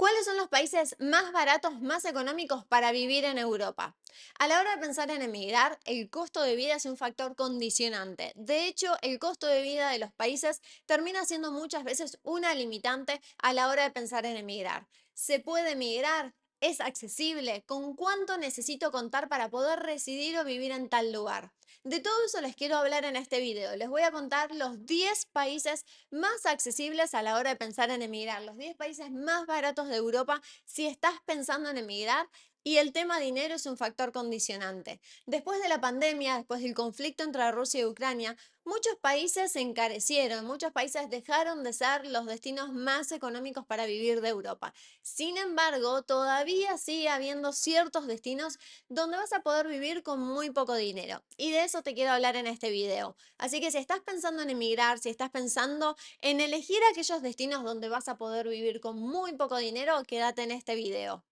¿Cuáles son los países más baratos, más económicos para vivir en Europa? A la hora de pensar en emigrar, el costo de vida es un factor condicionante. De hecho, el costo de vida de los países termina siendo muchas veces una limitante a la hora de pensar en emigrar. ¿Se puede emigrar? es accesible, con cuánto necesito contar para poder residir o vivir en tal lugar. De todo eso les quiero hablar en este video. Les voy a contar los 10 países más accesibles a la hora de pensar en emigrar, los 10 países más baratos de Europa si estás pensando en emigrar, y el tema dinero es un factor condicionante. Después de la pandemia, después del conflicto entre Rusia y Ucrania, muchos países se encarecieron, muchos países dejaron de ser los destinos más económicos para vivir de Europa. Sin embargo, todavía sigue habiendo ciertos destinos donde vas a poder vivir con muy poco dinero. Y de eso te quiero hablar en este video. Así que si estás pensando en emigrar, si estás pensando en elegir aquellos destinos donde vas a poder vivir con muy poco dinero, quédate en este video.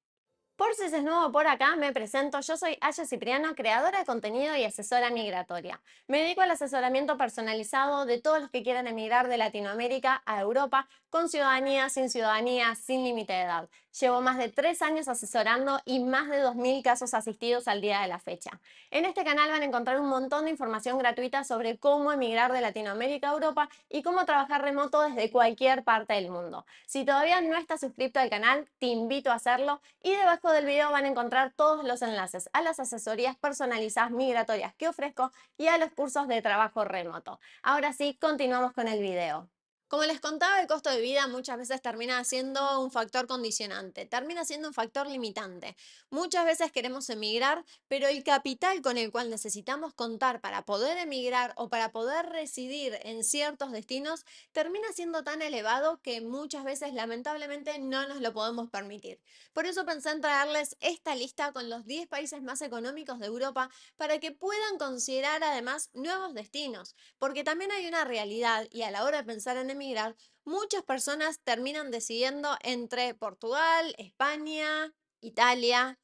Por si es nuevo por acá, me presento. Yo soy Aya Cipriano, creadora de contenido y asesora migratoria. Me dedico al asesoramiento personalizado de todos los que quieran emigrar de Latinoamérica a Europa con ciudadanía, sin ciudadanía, sin límite de edad. Llevo más de tres años asesorando y más de 2.000 casos asistidos al día de la fecha. En este canal van a encontrar un montón de información gratuita sobre cómo emigrar de Latinoamérica a Europa y cómo trabajar remoto desde cualquier parte del mundo. Si todavía no estás suscrito al canal, te invito a hacerlo y debajo del video van a encontrar todos los enlaces a las asesorías personalizadas migratorias que ofrezco y a los cursos de trabajo remoto. Ahora sí, continuamos con el video. Como les contaba, el costo de vida muchas veces termina siendo un factor condicionante, termina siendo un factor limitante. Muchas veces queremos emigrar, pero el capital con el cual necesitamos contar para poder emigrar o para poder residir en ciertos destinos termina siendo tan elevado que muchas veces lamentablemente no nos lo podemos permitir. Por eso pensé en traerles esta lista con los 10 países más económicos de Europa para que puedan considerar además nuevos destinos, porque también hay una realidad y a la hora de pensar en mirar muchas personas terminan decidiendo entre Portugal, España, Italia,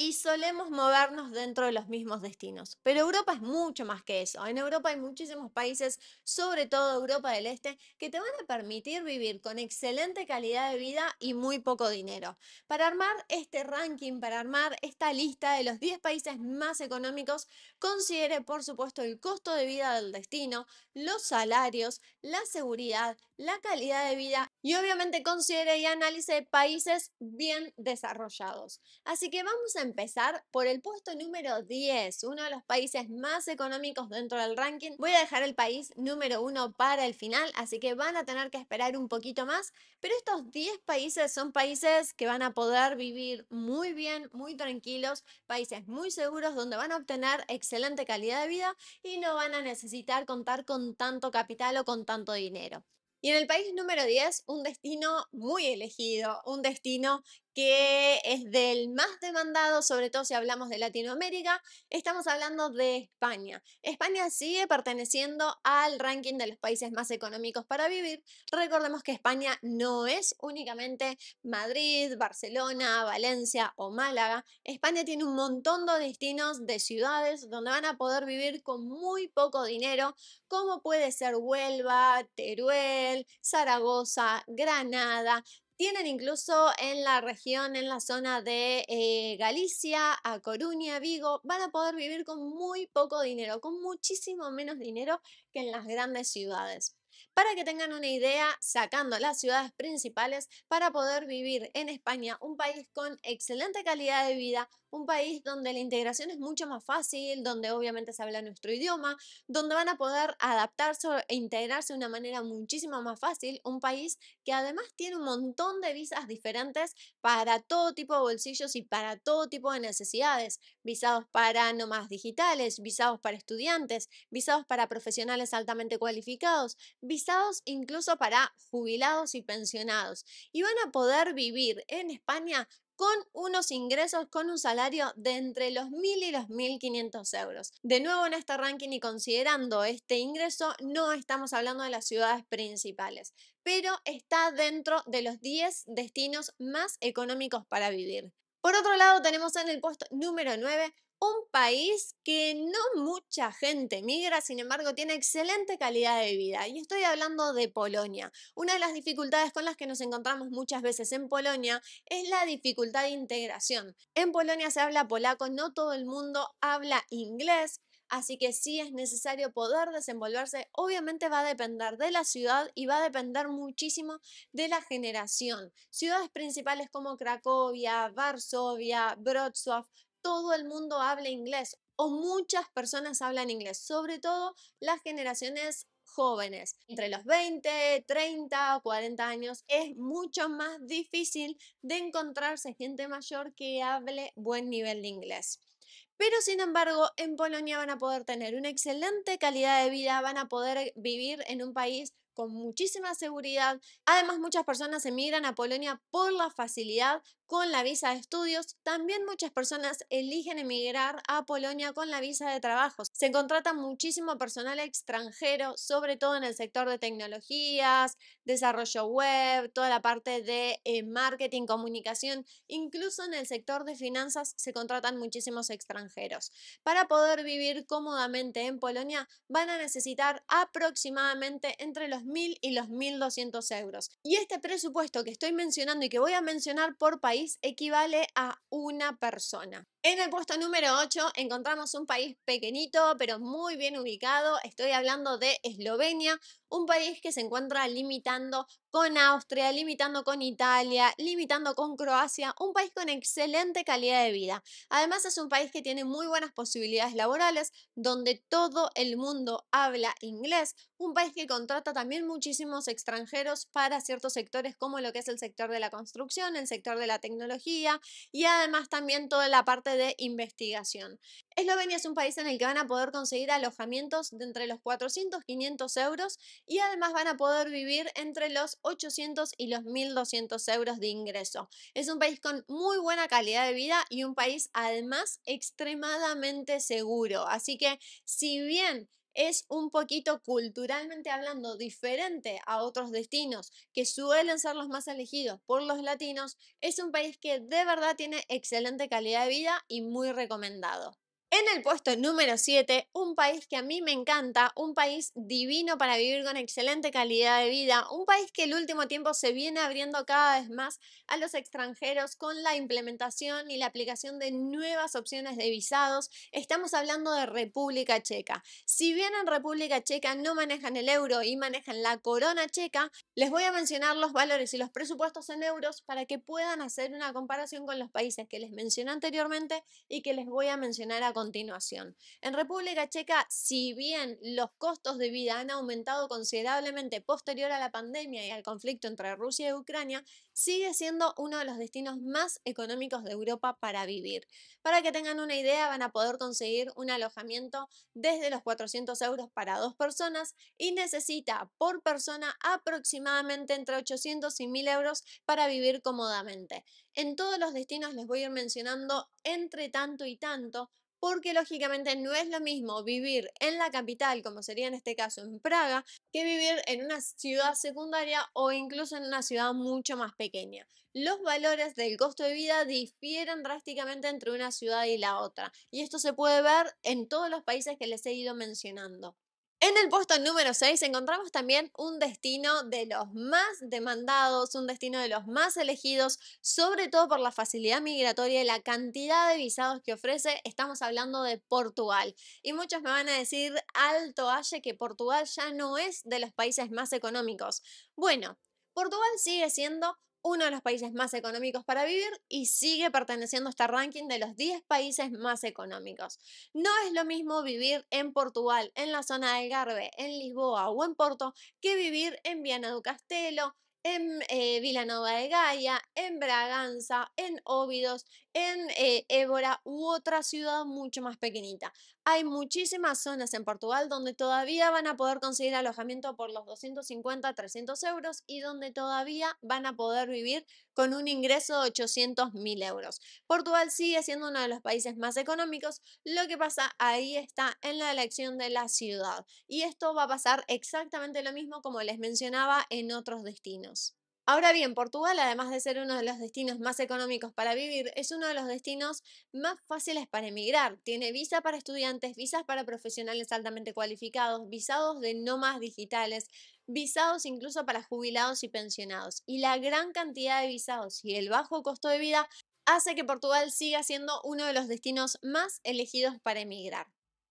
y solemos movernos dentro de los mismos destinos. Pero Europa es mucho más que eso. En Europa hay muchísimos países, sobre todo Europa del Este, que te van a permitir vivir con excelente calidad de vida y muy poco dinero. Para armar este ranking, para armar esta lista de los 10 países más económicos, considere por supuesto el costo de vida del destino, los salarios, la seguridad, la calidad de vida y obviamente considere y análisis países bien desarrollados. Así que vamos a empezar por el puesto número 10, uno de los países más económicos dentro del ranking. Voy a dejar el país número 1 para el final, así que van a tener que esperar un poquito más, pero estos 10 países son países que van a poder vivir muy bien, muy tranquilos, países muy seguros donde van a obtener excelente calidad de vida y no van a necesitar contar con tanto capital o con tanto dinero. Y en el país número 10, un destino muy elegido, un destino que es del más demandado, sobre todo si hablamos de Latinoamérica, estamos hablando de España. España sigue perteneciendo al ranking de los países más económicos para vivir. Recordemos que España no es únicamente Madrid, Barcelona, Valencia o Málaga. España tiene un montón de destinos de ciudades donde van a poder vivir con muy poco dinero, como puede ser Huelva, Teruel, Zaragoza, Granada, tienen incluso en la región, en la zona de eh, Galicia, a Coruña, Vigo, van a poder vivir con muy poco dinero, con muchísimo menos dinero que en las grandes ciudades. Para que tengan una idea, sacando las ciudades principales, para poder vivir en España, un país con excelente calidad de vida, un país donde la integración es mucho más fácil, donde obviamente se habla nuestro idioma, donde van a poder adaptarse e integrarse de una manera muchísimo más fácil, un país que además tiene un montón de visas diferentes para todo tipo de bolsillos y para todo tipo de necesidades, visados para nomás digitales, visados para estudiantes, visados para profesionales altamente cualificados, visados incluso para jubilados y pensionados. Y van a poder vivir en España con unos ingresos con un salario de entre los 1.000 y los 1.500 euros. De nuevo en este ranking y considerando este ingreso, no estamos hablando de las ciudades principales, pero está dentro de los 10 destinos más económicos para vivir. Por otro lado, tenemos en el puesto número 9 un país que no mucha gente migra, sin embargo tiene excelente calidad de vida. Y estoy hablando de Polonia. Una de las dificultades con las que nos encontramos muchas veces en Polonia es la dificultad de integración. En Polonia se habla polaco, no todo el mundo habla inglés, Así que sí es necesario poder desenvolverse. Obviamente va a depender de la ciudad y va a depender muchísimo de la generación. Ciudades principales como Cracovia, Varsovia, Wrocław todo el mundo habla inglés o muchas personas hablan inglés, sobre todo las generaciones jóvenes. Entre los 20, 30 o 40 años es mucho más difícil de encontrarse gente mayor que hable buen nivel de inglés. Pero sin embargo, en Polonia van a poder tener una excelente calidad de vida, van a poder vivir en un país con muchísima seguridad. Además, muchas personas emigran a Polonia por la facilidad, con la visa de estudios. También muchas personas eligen emigrar a Polonia con la visa de trabajo. Se contrata muchísimo personal extranjero, sobre todo en el sector de tecnologías, desarrollo web, toda la parte de eh, marketing, comunicación, incluso en el sector de finanzas se contratan muchísimos extranjeros. Para poder vivir cómodamente en Polonia van a necesitar aproximadamente entre los 1.000 y los 1.200 euros. Y este presupuesto que estoy mencionando y que voy a mencionar por país, equivale a una persona. En el puesto número 8 encontramos un país pequeñito pero muy bien ubicado. Estoy hablando de Eslovenia, un país que se encuentra limitando con Austria, limitando con Italia, limitando con Croacia, un país con excelente calidad de vida. Además es un país que tiene muy buenas posibilidades laborales, donde todo el mundo habla inglés, un país que contrata también muchísimos extranjeros para ciertos sectores como lo que es el sector de la construcción, el sector de la tecnología y además también toda la parte de investigación. Eslovenia es un país en el que van a poder conseguir alojamientos de entre los 400 y 500 euros y además van a poder vivir entre los 800 y los 1200 euros de ingreso. Es un país con muy buena calidad de vida y un país además extremadamente seguro. Así que si bien es un poquito culturalmente hablando diferente a otros destinos que suelen ser los más elegidos por los latinos, es un país que de verdad tiene excelente calidad de vida y muy recomendado. En el puesto número 7, un país que a mí me encanta, un país divino para vivir con excelente calidad de vida, un país que el último tiempo se viene abriendo cada vez más a los extranjeros con la implementación y la aplicación de nuevas opciones de visados. Estamos hablando de República Checa. Si bien en República Checa no manejan el euro y manejan la corona checa, les voy a mencionar los valores y los presupuestos en euros para que puedan hacer una comparación con los países que les mencioné anteriormente y que les voy a mencionar a continuación. En República Checa, si bien los costos de vida han aumentado considerablemente posterior a la pandemia y al conflicto entre Rusia y Ucrania, sigue siendo uno de los destinos más económicos de Europa para vivir. Para que tengan una idea, van a poder conseguir un alojamiento desde los 400 euros para dos personas y necesita por persona aproximadamente entre 800 y 1000 euros para vivir cómodamente. En todos los destinos les voy a ir mencionando entre tanto y tanto porque lógicamente no es lo mismo vivir en la capital, como sería en este caso en Praga, que vivir en una ciudad secundaria o incluso en una ciudad mucho más pequeña. Los valores del costo de vida difieren drásticamente entre una ciudad y la otra, y esto se puede ver en todos los países que les he ido mencionando. En el puesto número 6 encontramos también un destino de los más demandados, un destino de los más elegidos, sobre todo por la facilidad migratoria y la cantidad de visados que ofrece. Estamos hablando de Portugal. Y muchos me van a decir alto Valle que Portugal ya no es de los países más económicos. Bueno, Portugal sigue siendo uno de los países más económicos para vivir y sigue perteneciendo a este ranking de los 10 países más económicos. No es lo mismo vivir en Portugal, en la zona del Garve, en Lisboa o en Porto, que vivir en Viana do Castelo, en Vila eh, Vilanova de Gaia, en Braganza, en Óvidos, en eh, Évora u otra ciudad mucho más pequeñita. Hay muchísimas zonas en Portugal donde todavía van a poder conseguir alojamiento por los 250, 300 euros y donde todavía van a poder vivir con un ingreso de 800.000 mil euros. Portugal sigue siendo uno de los países más económicos, lo que pasa ahí está en la elección de la ciudad. Y esto va a pasar exactamente lo mismo como les mencionaba en otros destinos. Ahora bien, Portugal, además de ser uno de los destinos más económicos para vivir, es uno de los destinos más fáciles para emigrar. Tiene visa para estudiantes, visas para profesionales altamente cualificados, visados de nómadas digitales, visados incluso para jubilados y pensionados. Y la gran cantidad de visados y el bajo costo de vida hace que Portugal siga siendo uno de los destinos más elegidos para emigrar.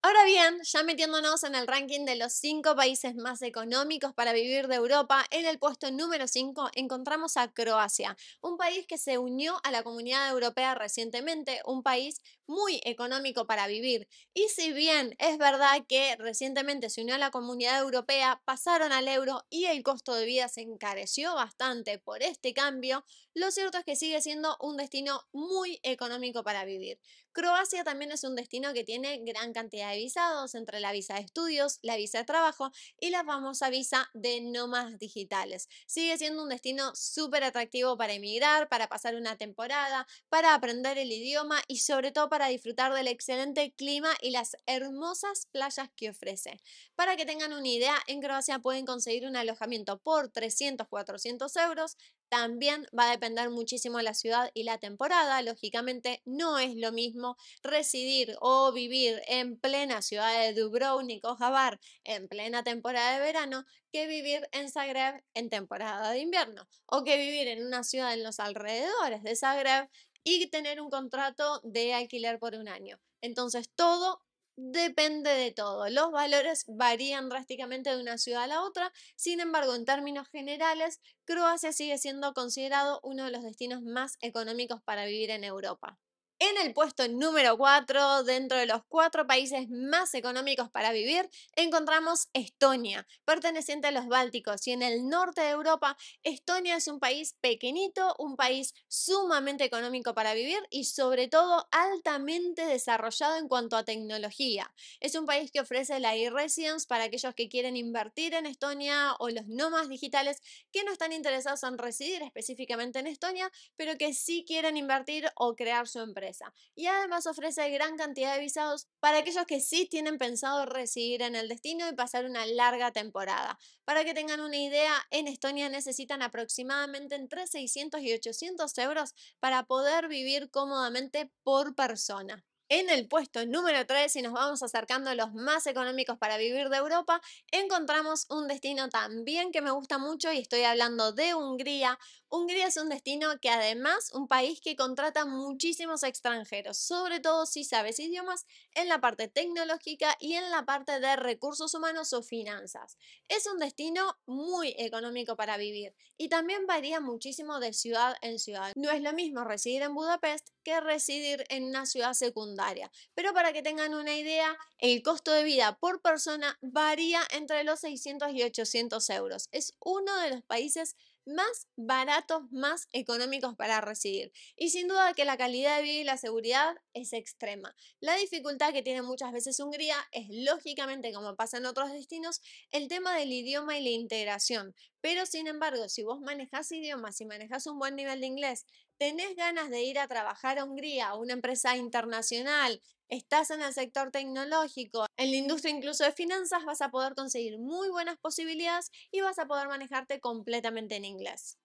Ahora bien, ya metiéndonos en el ranking de los cinco países más económicos para vivir de Europa, en el puesto número 5 encontramos a Croacia, un país que se unió a la comunidad europea recientemente, un país muy económico para vivir. Y si bien es verdad que recientemente se unió a la comunidad europea, pasaron al euro y el costo de vida se encareció bastante por este cambio, lo cierto es que sigue siendo un destino muy económico para vivir. Croacia también es un destino que tiene gran cantidad de visados, entre la visa de estudios, la visa de trabajo y la famosa visa de nómadas digitales. Sigue siendo un destino súper atractivo para emigrar, para pasar una temporada, para aprender el idioma y sobre todo para disfrutar del excelente clima y las hermosas playas que ofrece. Para que tengan una idea, en Croacia pueden conseguir un alojamiento por 300, 400 euros también va a depender muchísimo de la ciudad y la temporada. Lógicamente no es lo mismo residir o vivir en plena ciudad de Dubrovnik o Jabar en plena temporada de verano que vivir en Zagreb en temporada de invierno o que vivir en una ciudad en los alrededores de Zagreb y tener un contrato de alquiler por un año. Entonces todo depende de todo. Los valores varían drásticamente de una ciudad a la otra. Sin embargo, en términos generales, Croacia sigue siendo considerado uno de los destinos más económicos para vivir en Europa. En el puesto número 4, dentro de los cuatro países más económicos para vivir, encontramos Estonia, perteneciente a los Bálticos. Y en el norte de Europa, Estonia es un país pequeñito, un país sumamente económico para vivir y sobre todo altamente desarrollado en cuanto a tecnología. Es un país que ofrece la e-residence para aquellos que quieren invertir en Estonia o los nómadas digitales que no están interesados en residir específicamente en Estonia, pero que sí quieren invertir o crear su empresa y además ofrece gran cantidad de visados para aquellos que sí tienen pensado residir en el destino y pasar una larga temporada. Para que tengan una idea, en Estonia necesitan aproximadamente entre 600 y 800 euros para poder vivir cómodamente por persona. En el puesto número 3, si nos vamos acercando a los más económicos para vivir de Europa, encontramos un destino también que me gusta mucho y estoy hablando de Hungría, Hungría es un destino que además un país que contrata muchísimos extranjeros, sobre todo si sabes idiomas, en la parte tecnológica y en la parte de recursos humanos o finanzas. Es un destino muy económico para vivir y también varía muchísimo de ciudad en ciudad. No es lo mismo residir en Budapest que residir en una ciudad secundaria, pero para que tengan una idea, el costo de vida por persona varía entre los 600 y 800 euros. Es uno de los países más baratos, más económicos para recibir. Y sin duda que la calidad de vida y la seguridad es extrema. La dificultad que tiene muchas veces Hungría es, lógicamente, como pasa en otros destinos, el tema del idioma y la integración. Pero, sin embargo, si vos manejás idiomas y manejás un buen nivel de inglés, tenés ganas de ir a trabajar a Hungría, a una empresa internacional, estás en el sector tecnológico, en la industria incluso de finanzas, vas a poder conseguir muy buenas posibilidades y vas a poder manejarte completamente en inglés.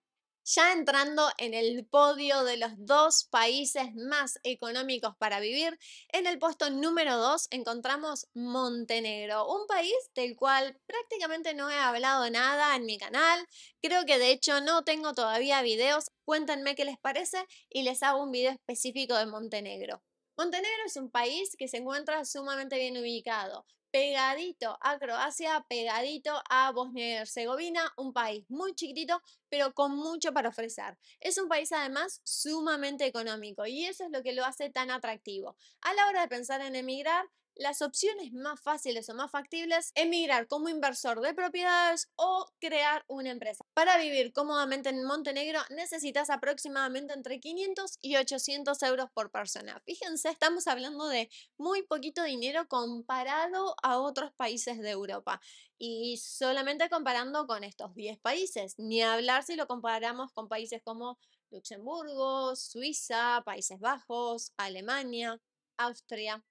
Ya entrando en el podio de los dos países más económicos para vivir, en el puesto número 2 encontramos Montenegro, un país del cual prácticamente no he hablado nada en mi canal, creo que de hecho no tengo todavía videos, cuéntenme qué les parece y les hago un video específico de Montenegro. Montenegro es un país que se encuentra sumamente bien ubicado, pegadito a Croacia, pegadito a Bosnia y Herzegovina, un país muy chiquitito, pero con mucho para ofrecer. Es un país además sumamente económico y eso es lo que lo hace tan atractivo. A la hora de pensar en emigrar, las opciones más fáciles o más factibles, emigrar como inversor de propiedades o crear una empresa. Para vivir cómodamente en Montenegro necesitas aproximadamente entre 500 y 800 euros por persona. Fíjense, estamos hablando de muy poquito dinero comparado a otros países de Europa y solamente comparando con estos 10 países, ni hablar si lo comparamos con países como Luxemburgo, Suiza, Países Bajos, Alemania, Austria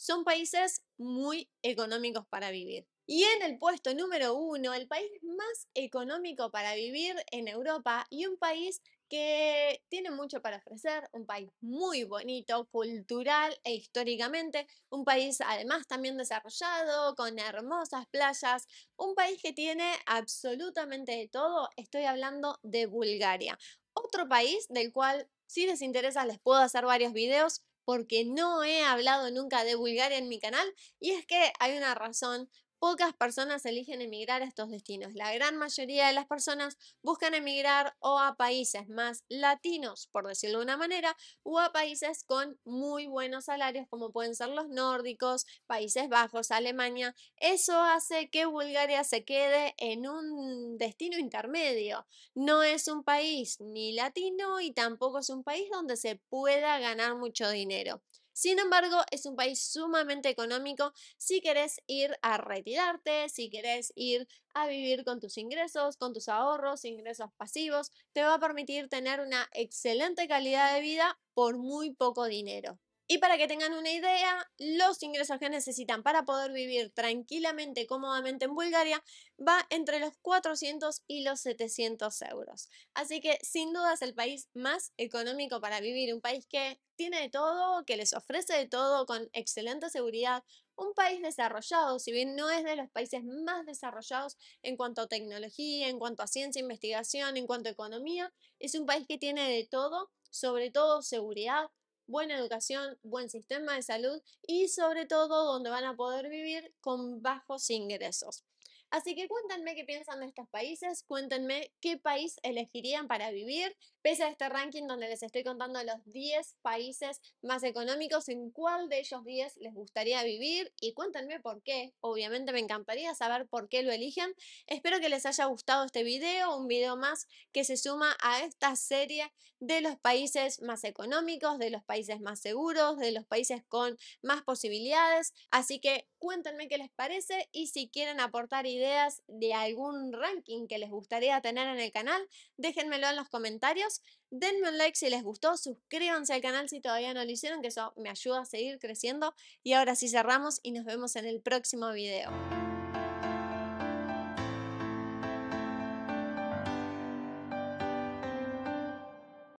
son países muy económicos para vivir. Y en el puesto número uno, el país más económico para vivir en Europa y un país que tiene mucho para ofrecer, un país muy bonito, cultural e históricamente, un país además también desarrollado, con hermosas playas, un país que tiene absolutamente de todo, estoy hablando de Bulgaria, otro país del cual si les interesa les puedo hacer varios videos, porque no he hablado nunca de Bulgaria en mi canal y es que hay una razón pocas personas eligen emigrar a estos destinos. La gran mayoría de las personas buscan emigrar o a países más latinos, por decirlo de una manera, o a países con muy buenos salarios, como pueden ser los nórdicos, Países Bajos, Alemania. Eso hace que Bulgaria se quede en un destino intermedio. No es un país ni latino y tampoco es un país donde se pueda ganar mucho dinero. Sin embargo, es un país sumamente económico si querés ir a retirarte, si querés ir a vivir con tus ingresos, con tus ahorros, ingresos pasivos, te va a permitir tener una excelente calidad de vida por muy poco dinero. Y para que tengan una idea, los ingresos que necesitan para poder vivir tranquilamente, cómodamente en Bulgaria, va entre los 400 y los 700 euros. Así que sin duda es el país más económico para vivir, un país que tiene de todo, que les ofrece de todo con excelente seguridad, un país desarrollado, si bien no es de los países más desarrollados en cuanto a tecnología, en cuanto a ciencia, e investigación, en cuanto a economía, es un país que tiene de todo, sobre todo seguridad, buena educación, buen sistema de salud y sobre todo donde van a poder vivir con bajos ingresos. Así que cuéntenme qué piensan de estos países, cuéntenme qué país elegirían para vivir, pese a este ranking donde les estoy contando los 10 países más económicos, en cuál de ellos 10 les gustaría vivir y cuéntenme por qué. Obviamente me encantaría saber por qué lo eligen. Espero que les haya gustado este video, un video más que se suma a esta serie de los países más económicos, de los países más seguros, de los países con más posibilidades. Así que cuéntenme qué les parece y si quieren aportar ideas de algún ranking que les gustaría tener en el canal, déjenmelo en los comentarios. Denme un like si les gustó, suscríbanse al canal si todavía no lo hicieron, que eso me ayuda a seguir creciendo. Y ahora sí cerramos y nos vemos en el próximo video.